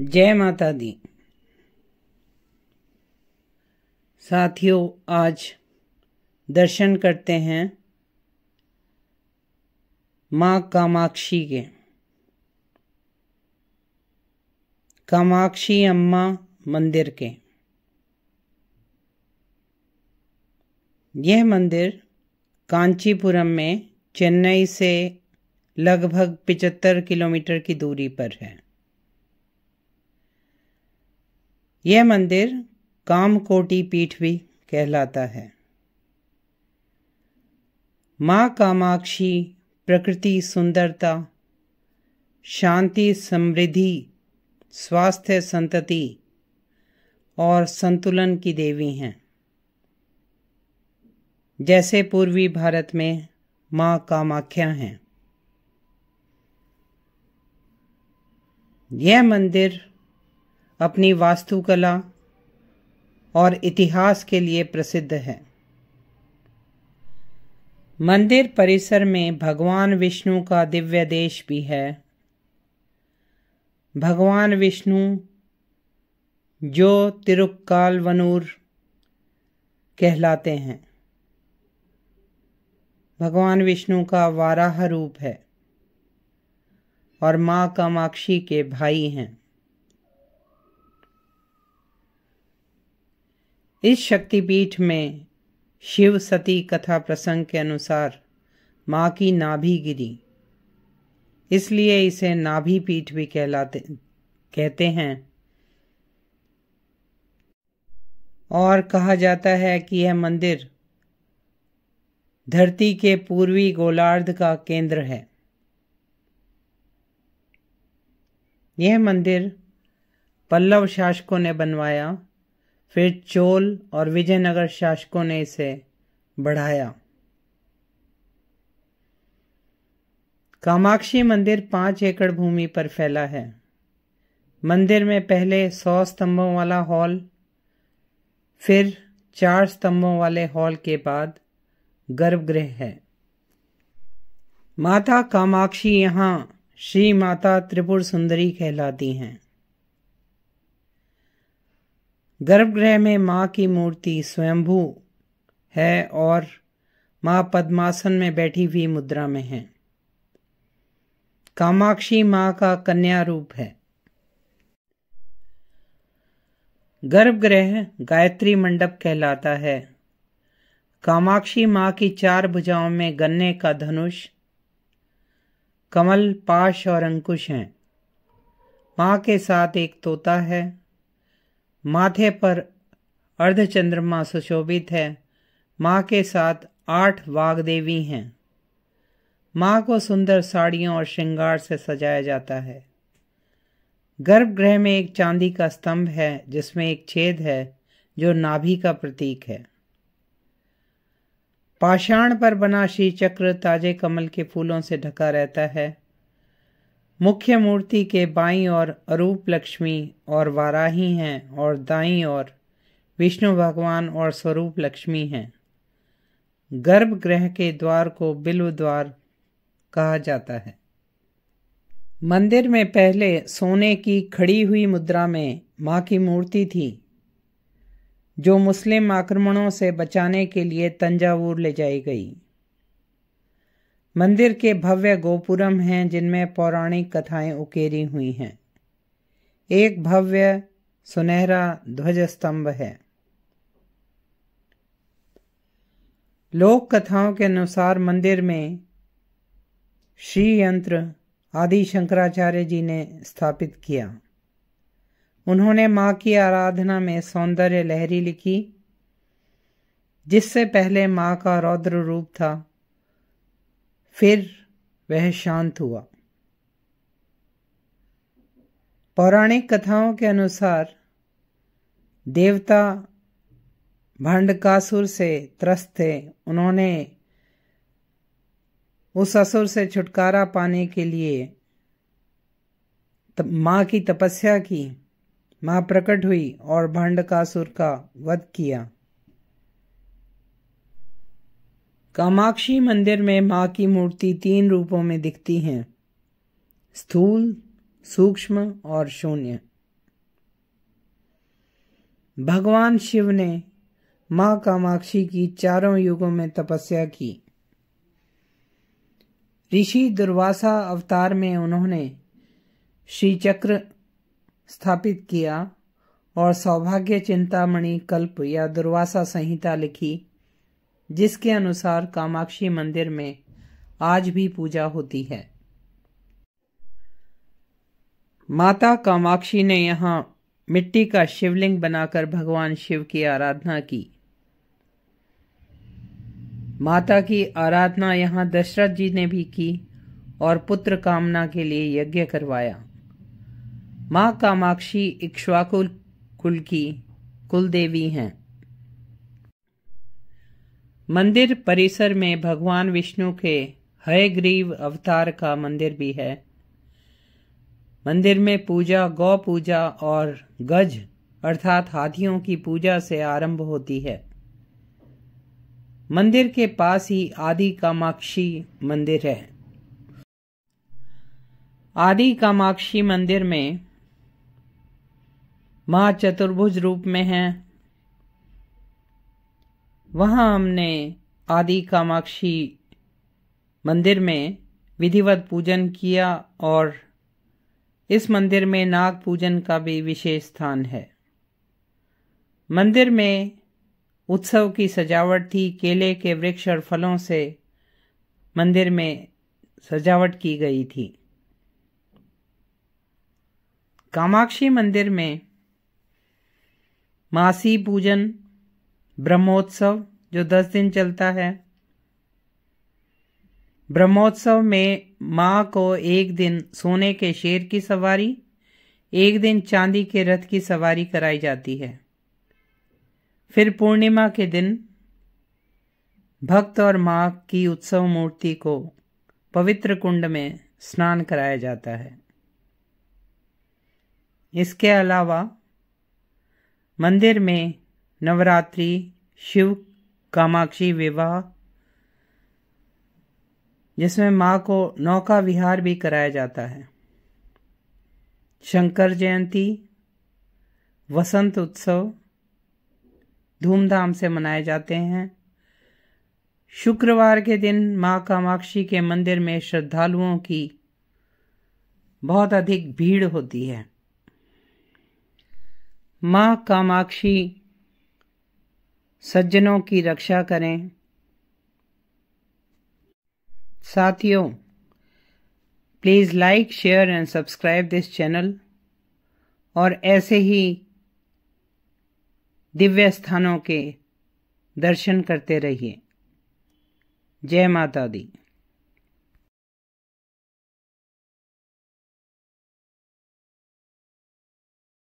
जय माता दी साथियों आज दर्शन करते हैं माँ कामाक्षी के कामाक्षी अम्मा मंदिर के यह मंदिर कांचीपुरम में चेन्नई से लगभग पिचहत्तर किलोमीटर की दूरी पर है यह मंदिर कामकोटी पीठ भी कहलाता है माँ कामाक्षी प्रकृति सुंदरता शांति समृद्धि स्वास्थ्य संतति और संतुलन की देवी हैं जैसे पूर्वी भारत में माँ कामाख्या हैं यह मंदिर अपनी वास्तुकला और इतिहास के लिए प्रसिद्ध है मंदिर परिसर में भगवान विष्णु का दिव्य देश भी है भगवान विष्णु जो तिरुक्काल वनूर कहलाते हैं भगवान विष्णु का वाराह रूप है और माँ कामाक्षी के भाई हैं इस शक्तिपीठ में शिव सती कथा प्रसंग के अनुसार माँ की नाभि गिरी इसलिए इसे नाभि पीठ भी कहलाते कहते हैं और कहा जाता है कि यह मंदिर धरती के पूर्वी गोलार्ध का केंद्र है यह मंदिर पल्लव शासकों ने बनवाया फिर चोल और विजयनगर शासकों ने इसे बढ़ाया कामाक्षी मंदिर पांच एकड़ भूमि पर फैला है मंदिर में पहले सौ स्तंभों वाला हॉल फिर चार स्तंभों वाले हॉल के बाद गर्भगृह है माता कामाक्षी यहाँ श्री माता त्रिपुर सुंदरी कहलाती हैं गर्भगृह में माँ की मूर्ति स्वयंभू है और माँ पद्मासन में बैठी हुई मुद्रा में है कामाक्षी माँ का कन्या रूप है गर्भगृह गायत्री मंडप कहलाता है कामाक्षी माँ की चार भुजाओं में गन्ने का धनुष कमल पाश और अंकुश हैं माँ के साथ एक तोता है माथे पर अर्धचंद्रमा सुशोभित है माँ के साथ आठ वागदेवी हैं माँ को सुंदर साड़ियों और श्रृंगार से सजाया जाता है गर्भगृह में एक चांदी का स्तंभ है जिसमें एक छेद है जो नाभि का प्रतीक है पाषाण पर बना श्री चक्र ताजे कमल के फूलों से ढका रहता है मुख्य मूर्ति के बाईं ओर अरूप लक्ष्मी और वाराही हैं और दाईं ओर विष्णु भगवान और स्वरूप लक्ष्मी हैं गर्भगृह के द्वार को बिल्व द्वार कहा जाता है मंदिर में पहले सोने की खड़ी हुई मुद्रा में माँ की मूर्ति थी जो मुस्लिम आक्रमणों से बचाने के लिए तंजावूर ले जाई गई मंदिर के भव्य गोपुरम हैं जिनमें पौराणिक कथाएं उकेरी हुई हैं एक भव्य सुनहरा ध्वज स्तंभ है लोक कथाओं के अनुसार मंदिर में श्री यंत्र आदि शंकराचार्य जी ने स्थापित किया उन्होंने मां की आराधना में सौंदर्य लहरी लिखी जिससे पहले मां का रौद्र रूप था फिर वह शांत हुआ पौराणिक कथाओं के अनुसार देवता भंडकासुर से त्रस्त थे उन्होंने उस असुर से छुटकारा पाने के लिए माँ की तपस्या की माँ प्रकट हुई और भंडकासुर का वध किया कामाक्षी मंदिर में माँ की मूर्ति तीन रूपों में दिखती हैं स्थूल सूक्ष्म और शून्य भगवान शिव ने माँ कामाक्षी की चारों युगों में तपस्या की ऋषि दुर्वासा अवतार में उन्होंने श्री चक्र स्थापित किया और सौभाग्य चिंतामणि कल्प या दुर्वासा संहिता लिखी जिसके अनुसार कामाक्षी मंदिर में आज भी पूजा होती है माता कामाक्षी ने यहाँ मिट्टी का शिवलिंग बनाकर भगवान शिव की आराधना की माता की आराधना यहाँ दशरथ जी ने भी की और पुत्र कामना के लिए यज्ञ करवाया माँ कामाक्षी इक्ष्वाकुल कुल की कुलदेवी हैं मंदिर परिसर में भगवान विष्णु के हयग्रीव अवतार का मंदिर भी है मंदिर में पूजा गौ पूजा और गज अर्थात हाथियों की पूजा से आरंभ होती है मंदिर के पास ही आदि कामाक्षी मंदिर है आदि कामाक्षी मंदिर में मां चतुर्भुज रूप में हैं वहाँ हमने आदि कामाक्षी मंदिर में विधिवत पूजन किया और इस मंदिर में नाग पूजन का भी विशेष स्थान है मंदिर में उत्सव की सजावट थी केले के वृक्ष और फलों से मंदिर में सजावट की गई थी कामाक्षी मंदिर में मासी पूजन ब्रह्मोत्सव जो दस दिन चलता है ब्रह्मोत्सव में माँ को एक दिन सोने के शेर की सवारी एक दिन चांदी के रथ की सवारी कराई जाती है फिर पूर्णिमा के दिन भक्त और माँ की उत्सव मूर्ति को पवित्र कुंड में स्नान कराया जाता है इसके अलावा मंदिर में नवरात्रि शिव कामाक्षी विवाह जिसमें माँ को नौका विहार भी कराया जाता है शंकर जयंती वसंत उत्सव धूमधाम से मनाए जाते हैं शुक्रवार के दिन माँ कामाक्षी के मंदिर में श्रद्धालुओं की बहुत अधिक भीड़ होती है माँ कामाक्षी सज्जनों की रक्षा करें साथियों please like share and subscribe this channel और ऐसे ही दिव्य स्थानों के दर्शन करते रहिए जय माता दी